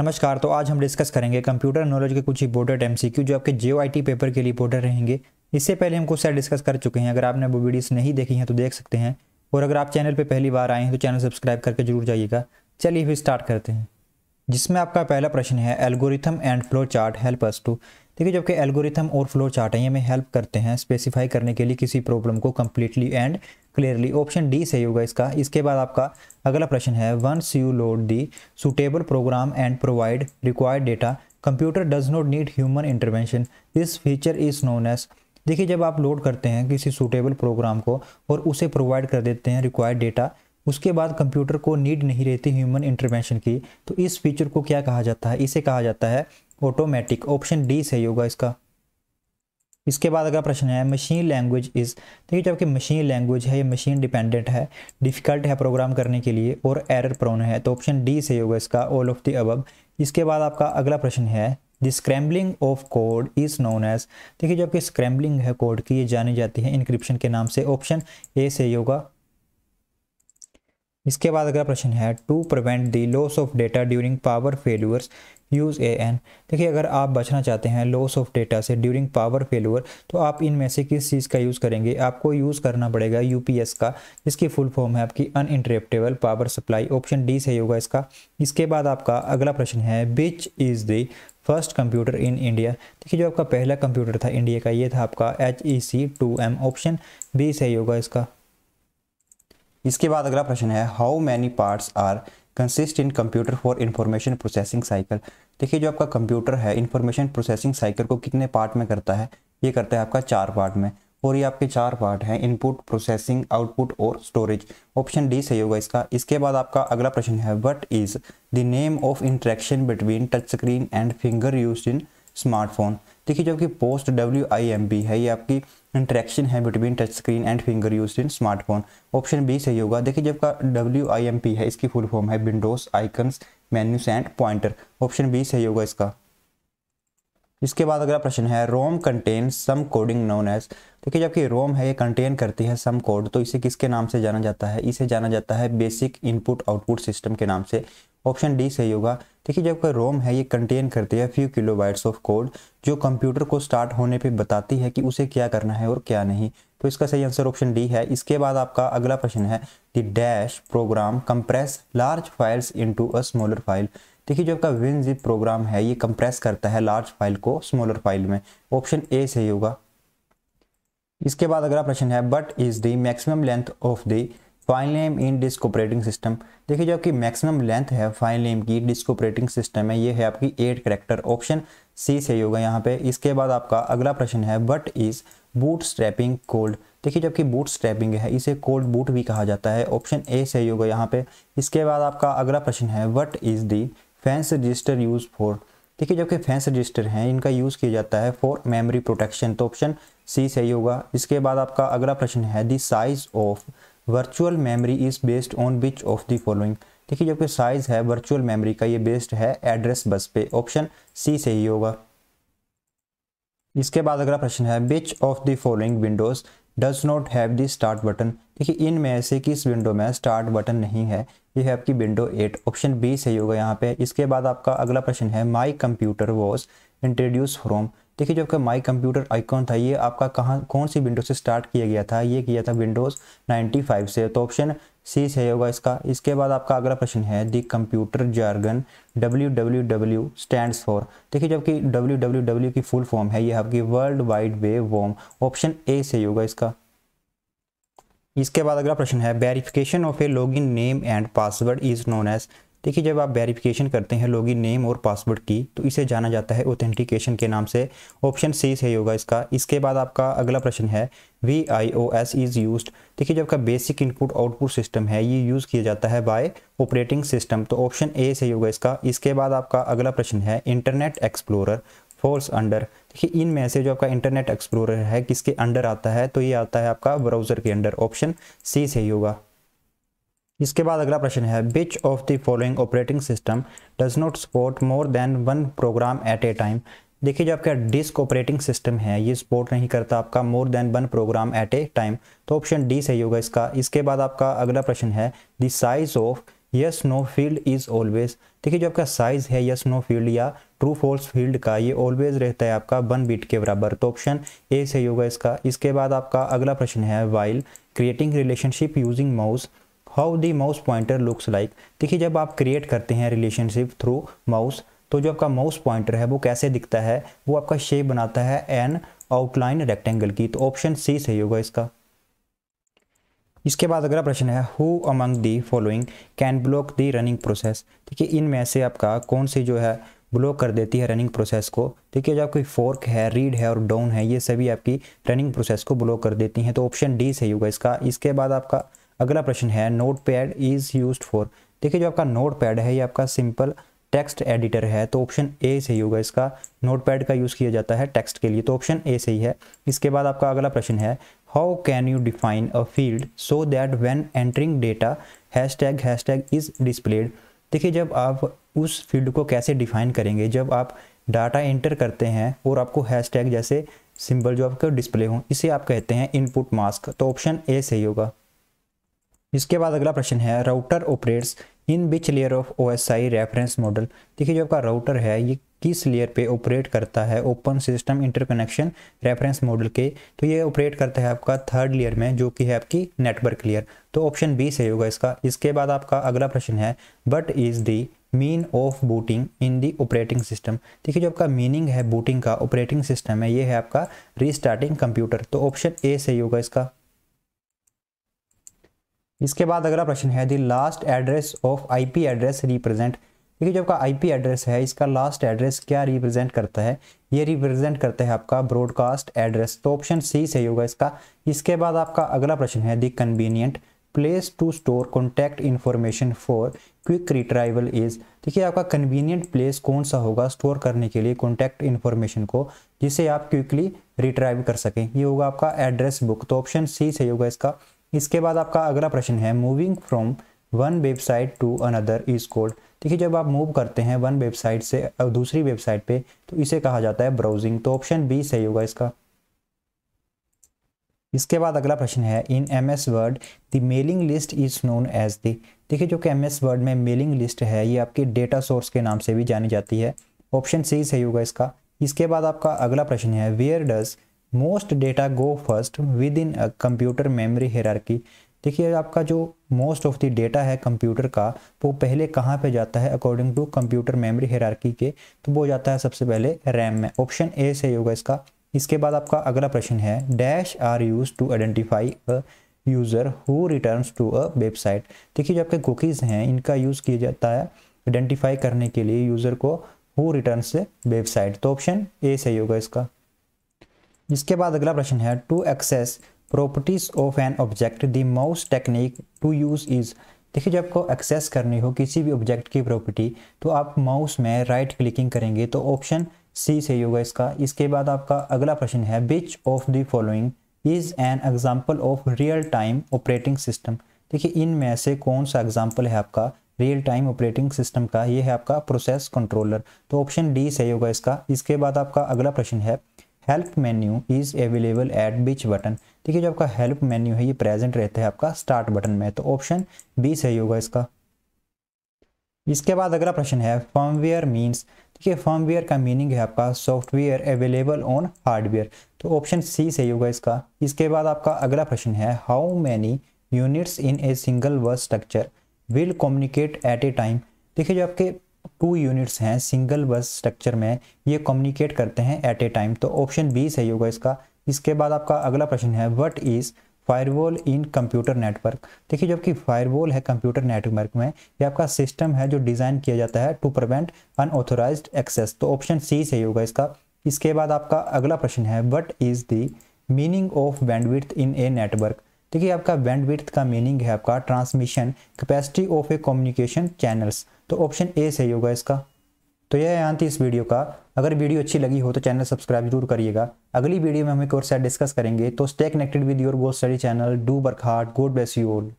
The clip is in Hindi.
नमस्कार तो आज हम डिस्कस करेंगे कंप्यूटर नॉलेज के कुछ इंपॉर्टेंट एमसीक्यू जो आपके जे पेपर के लिए इंपोर्टेंट रहेंगे इससे पहले हम कुछ सारे डिस्कस कर चुके हैं अगर आपने वो वीडियोस नहीं देखी हैं तो देख सकते हैं और अगर आप चैनल पर पहली बार आए हैं तो चैनल सब्सक्राइब करके जरूर जाइएगा चलिए फिर स्टार्ट करते हैं जिसमें आपका पहला प्रश्न है algorithm and flow chart help us to देखिए जबकि एल्गोरिथम और फ्लो चार्ट है ये हमें हेल्प करते हैं स्पेसिफाई करने के लिए किसी प्रॉब्लम को completely and clearly option D सही होगा इसका इसके बाद आपका अगला प्रश्न है once you load the suitable program and provide required data computer does not need human intervention this feature is known as देखिए जब आप लोड करते हैं किसी सुटेबल प्रोग्राम को और उसे प्रोवाइड कर देते हैं रिक्वायर्ड डेटा उसके बाद कंप्यूटर को नीड नहीं रहती ह्यूमन इंटरवेंशन की तो इस फीचर को क्या कहा जाता है इसे कहा जाता है ऑटोमेटिक ऑप्शन डी सही होगा इसका इसके बाद अगला प्रश्न है मशीन लैंग्वेज इज़ देखिए जबकि मशीन लैंग्वेज है ये मशीन डिपेंडेंट है डिफ़िकल्ट है प्रोग्राम करने के लिए और एरर प्रोन है तो ऑप्शन डी सही होगा इसका ऑल ऑफ द अबब इसके बाद आपका अगला प्रश्न है the scrambling of code is known as देखिए जबकि स्क्रैम्बलिंग है कोड की ये जानी जाती है इंक्रिप्शन के नाम से ऑप्शन ए सही होगा इसके बाद अगला प्रश्न है to prevent the loss of data during power failures use a an देखिए अगर आप बचना चाहते हैं लॉस ऑफ डेटा से ड्यूरिंग पावर फेल्यूअर तो आप इनमें से किस चीज़ का यूज़ करेंगे आपको यूज़ करना पड़ेगा यू पी एस का इसकी फुल फॉर्म है आपकी uninterruptible power supply option D सही होगा इसका इसके बाद आपका अगला प्रश्न है which is the first computer in India देखिए जो आपका पहला कंप्यूटर था इंडिया का ये था आपका H E C two M option B सही होगा इसका इसके बाद अगला प्रश्न है how many parts are consist in computer for information processing cycle देखिए जो आपका कंप्यूटर है इंफॉर्मेशन प्रोसेसिंग साइकिल को कितने पार्ट में करता है ये करता है आपका चार पार्ट में और ये आपके चार पार्ट हैं इनपुट प्रोसेसिंग आउटपुट और स्टोरेज ऑप्शन डी सही होगा इसका इसके बाद आपका अगला प्रश्न है what is the name of interaction between touch screen and finger use in smartphone देखिए जो आपकी post W I M B है ये आपकी इंट्रैक्शन है between touch screen and finger use in smartphone option B सही होगा देखिए जब का डब्ल्यू आई एम पी है इसकी फुल फॉर्म है windows icons menus and pointer option B सही होगा इसका इसके बाद अगला प्रश्न है ROM contain some coding known as देखिए जबकि रोम है ये कंटेन करती है सम कोड तो इसे किसके नाम से जाना जाता है इसे जाना जाता है बेसिक इनपुट आउटपुट सिस्टम के नाम से ऑप्शन डी सही होगा देखिए जब कोई रोम है ये कंटेन करती है few kilobytes of code जो कंप्यूटर को स्टार्ट होने पे बताती है कि उसे क्या करना है और क्या नहीं तो इसका सही आंसर ऑप्शन डी है इसके बाद आपका अगला प्रश्न है the dash program compress large files into a smaller file देखिए जो आपका विन जिप प्रोग्राम है ये कंप्रेस करता है लार्ज फाइल को स्मॉलर फाइल में ऑप्शन ए सही होगा इसके बाद अगला प्रश्न है what is the maximum length of the file name in disk operating system देखिए जो आपकी मैक्सिमम लेंथ है फाइल नेम की डिस्क ऑपरेटिंग सिस्टम है ये है आपकी एट करेक्टर ऑप्शन सी सही होगा यहाँ पे इसके बाद आपका अगला प्रश्न है what is bootstrapping called देखिए जबकि बूट स्ट्रैपिंग है इसे कोल्ड बूट भी कहा जाता है ऑप्शन ए सही होगा यहाँ पे इसके बाद आपका अगला प्रश्न है what is the fence register use for देखिए जबकि फैंस रजिस्टर हैं इनका यूज़ किया जाता है फॉर मेमोरी प्रोटेक्शन तो ऑप्शन सी सही होगा इसके बाद आपका अगला प्रश्न है the size of virtual memory is based on which of the following देखिए जबकि साइज़ है वर्चुअल मेमोरी का ये बेस्ड है एड्रेस बस पे ऑप्शन सी सही होगा इसके बाद अगला प्रश्न है which of the following windows does not have the start button देखिए इनमें से किस विंडो में स्टार्ट बटन नहीं है ये है आपकी विंडो एट ऑप्शन बी सही होगा यहाँ पे इसके बाद आपका अगला प्रश्न है my computer was introduce from देखिए जो आपका माई कंप्यूटर आइकॉन था ये आपका कहाँ कौन सी विंडो से स्टार्ट किया गया था ये किया था विंडोज़ 95 से तो ऑप्शन सी सही होगा इसका इसके बाद आपका अगला प्रश्न है the computer jargon W W W stand for देखिए जबकि डब्ल्यू डब्ल्यू डब्ल्यू की फुल फॉर्म है ये आपकी world wide web worm option A सही होगा इसका इसके बाद अगला प्रश्न है verification of a login name and password is known as देखिए जब आप वेरिफिकेशन करते हैं लॉगिन नेम और पासवर्ड की तो इसे जाना जाता है ऑथेंटिकेशन के नाम से ऑप्शन सी सही होगा इसका इसके बाद आपका अगला प्रश्न है B I O S is use देखिए जब का बेसिक इनपुट आउटपुट सिस्टम है ये यूज़ किया जाता है बाय ऑपरेटिंग सिस्टम तो ऑप्शन ए सही होगा इसका इसके बाद आपका अगला प्रश्न है इंटरनेट एक्सप्लोरर फोर्स अंडर देखिए इन में से जो आपका इंटरनेट एक्सप्लोरर है किसके अंडर आता है तो ये आता है आपका ब्राउज़र के अंडर ऑप्शन सी सही होगा इसके बाद अगला प्रश्न है which of the following operating system does not support more than one program at a time देखिए जो आपका डिस्क ऑपरेटिंग सिस्टम है ये सपोर्ट नहीं करता आपका more than one program at a time तो ऑप्शन डी सही होगा इसका इसके बाद आपका अगला प्रश्न है the size of yes no field is always देखिए जो आपका साइज है यस नो फील्ड या ट्रू फॉल्स फील्ड का ये ऑलवेज रहता है आपका वन बीट के बराबर तो ऑप्शन ए सही होगा इसका इसके बाद आपका अगला प्रश्न है while creating relationship using mouse how the mouse pointer looks like देखिए जब आप क्रिएट करते हैं रिलेशनशिप थ्रू माउस तो जो आपका माउस पॉइंटर है वो कैसे दिखता है वो आपका शेप बनाता है एन आउटलाइन रेक्टेंगल की तो ऑप्शन सी सही होगा इसका इसके बाद अगला प्रश्न है who among the following can block the running process देखिए इनमें से आपका कौन सी जो है ब्लॉक कर देती है रनिंग प्रोसेस को देखिए जो आपकी फोर्क है रीड है और डाउन है ये सभी आपकी रनिंग प्रोसेस को ब्लॉक कर देती हैं तो ऑप्शन डी सही होगा इसका इसके बाद आपका अगला प्रश्न है notepad is use for देखिए जो आपका नोट पैड है ये आपका सिंपल टेक्स्ट एडिटर है तो ऑप्शन ए सही होगा इसका नोट पैड का यूज़ किया जाता है टेक्स्ट के लिए तो ऑप्शन ए सही है इसके बाद आपका अगला प्रश्न है how can you define a field so that when entering data hash tag hash tag is displayed देखिए जब आप उस फील्ड को कैसे डिफाइन करेंगे जब आप डाटा एंटर करते हैं और आपको हैश टैग जैसे सिंबल जो आपका डिस्प्ले हो इसे आप कहते हैं इनपुट मास्क तो ऑप्शन ए सही होगा इसके बाद अगला प्रश्न है router operates in which layer of O S I reference model देखिए जो आपका राउटर है ये किस लेयर पे ऑपरेट करता है open system interconnection reference model के तो ये ऑपरेट करता है आपका थर्ड लेयर में जो कि है आपकी नेटवर्क लेयर तो ऑप्शन बी सही होगा इसका इसके बाद आपका अगला प्रश्न है what is the mean of booting in the operating system देखिए जो आपका मीनिंग है बूटिंग का ऑपरेटिंग सिस्टम है ये है आपका रीस्टार्टिंग कंप्यूटर तो ऑप्शन ए सही होगा इसका इसके बाद अगला प्रश्न है the last address of IP address represent देखिए जो आपका आईपी एड्रेस है इसका लास्ट एड्रेस क्या रिप्रेजेंट करता है ये रिप्रेजेंट करता है आपका ब्रॉडकास्ट एड्रेस तो ऑप्शन सी सही होगा इसका इसके बाद आपका अगला प्रश्न है the convenient place to store contact information for quick retrieval is देखिए आपका कन्वीनियंट प्लेस कौन सा होगा स्टोर करने के लिए कॉन्टैक्ट इन्फॉर्मेशन को जिसे आप क्विकली रिट्राइव कर सकें ये होगा आपका एड्रेस बुक तो ऑप्शन सी सही होगा इसका इसके बाद आपका अगला प्रश्न है moving from one website to another is called देखिए जब आप मूव करते हैं वन वेबसाइट से दूसरी वेबसाइट पे तो इसे कहा जाता है ब्राउजिंग तो ऑप्शन बी सही होगा इसका इसके बाद अगला प्रश्न है in M S Word the mailing list is known as the देखिए जो कि एम एस वर्ड में मेलिंग लिस्ट है ये आपके डेटा सोर्स के नाम से भी जानी जाती है ऑप्शन सी सही होगा इसका इसके बाद आपका अगला प्रश्न है where does most data go first within computer memory hierarchy देखिए आपका जो मोस्ट ऑफ द डेटा है कंप्यूटर का वो पहले कहाँ पे जाता है according to computer memory hierarchy के तो वो जाता है सबसे पहले रैम में ऑप्शन ए सही होगा इसका इसके बाद आपका अगला प्रश्न है dash are use to identify a user who return to a website देखिए जो आपके कुकीज़ हैं इनका यूज़ किया जाता है आइडेंटिफाई करने के लिए यूज़र को हु रिटर्न वेबसाइट तो ऑप्शन ए सही होगा इसका जिसके बाद अगला प्रश्न है to access properties of an object the most technique to use is देखिए जब आपको एक्सेस करनी हो किसी भी ऑब्जेक्ट की प्रॉपर्टी तो आप माउस में राइट क्लिकिंग करेंगे तो ऑप्शन सी सही होगा इसका इसके बाद आपका अगला प्रश्न है which of the following is an example of real time operating system देखिए इनमें से कौन सा एग्जाम्पल है आपका रियल टाइम ऑपरेटिंग सिस्टम का ये है आपका प्रोसेस कंट्रोलर तो ऑप्शन डी सही होगा इसका इसके बाद आपका अगला प्रश्न है help menu is available at which button ठीक है जो आपका हेल्प मेन्यू है ये प्रेजेंट रहता है आपका स्टार्ट बटन में तो ऑप्शन बी सही होगा इसका इसके बाद अगला प्रश्न है फॉर्मवेयर मीन्स ठीक है फॉर्मवेयर का मीनिंग है आपका सॉफ्टवेयर अवेलेबल ऑन हार्डवेयर तो ऑप्शन सी सही होगा इसका इसके बाद आपका अगला प्रश्न है how many units in a single word structure will communicate at a time देखिए जो आपके टू यूनिट्स हैं सिंगल बस स्ट्रक्चर में ये कम्युनिकेट करते हैं एट ए टाइम तो ऑप्शन बी सही होगा इसका इसके बाद आपका अगला प्रश्न है what is firewall in computer network देखिए जबकि फायरवॉल है कंप्यूटर नेटवर्क में ये आपका सिस्टम है जो डिज़ाइन किया जाता है टू प्रिवेंट अनऑथोराइज एक्सेस तो ऑप्शन सी सही होगा इसका इसके बाद आपका अगला प्रश्न है what is the meaning of bandwidth in a network देखिए आपका बैंडविड्थ का मीनिंग है आपका transmission capacity of a communication channels तो ऑप्शन ए सही होगा इसका तो यह अंत इस वीडियो का अगर वीडियो अच्छी लगी हो तो चैनल सब्सक्राइब जरूर करिएगा अगली वीडियो में हम एक और सेट डिस्कस करेंगे तो stay connected with your go study channel do work hard God bless you all